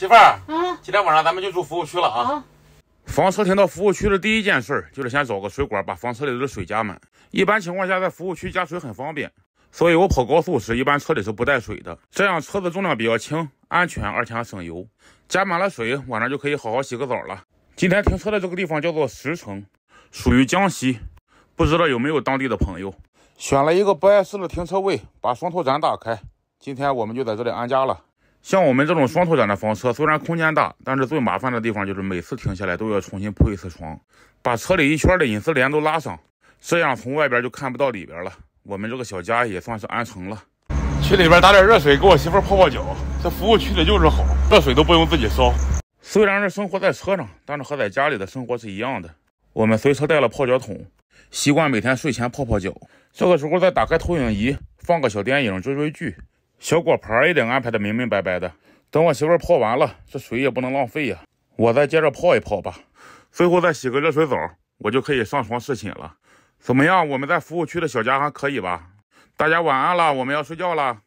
媳妇儿，嗯，今天晚上咱们就住服务区了啊。房车停到服务区的第一件事儿，就是先找个水管把房车里的水加满。一般情况下，在服务区加水很方便，所以我跑高速时一般车里是不带水的，这样车子重量比较轻，安全，而且还省油。加满了水，晚上就可以好好洗个澡了。今天停车的这个地方叫做石城，属于江西，不知道有没有当地的朋友。选了一个不碍事的停车位，把双头盏打开，今天我们就在这里安家了。像我们这种双拓展的房车，虽然空间大，但是最麻烦的地方就是每次停下来都要重新铺一次床，把车里一圈的隐私帘都拉上，这样从外边就看不到里边了。我们这个小家也算是安成了。去里边打点热水，给我媳妇泡泡脚。这服务区的就是好，热水都不用自己烧。虽然是生活在车上，但是和在家里的生活是一样的。我们随车带了泡脚桶，习惯每天睡前泡泡脚。这个时候再打开投影仪，放个小电影，追追剧。小果盘儿也得安排的明明白白的。等我媳妇泡完了，这水也不能浪费呀。我再接着泡一泡吧，最后再洗个热水澡，我就可以上床侍寝了。怎么样？我们在服务区的小家还可以吧？大家晚安了，我们要睡觉了。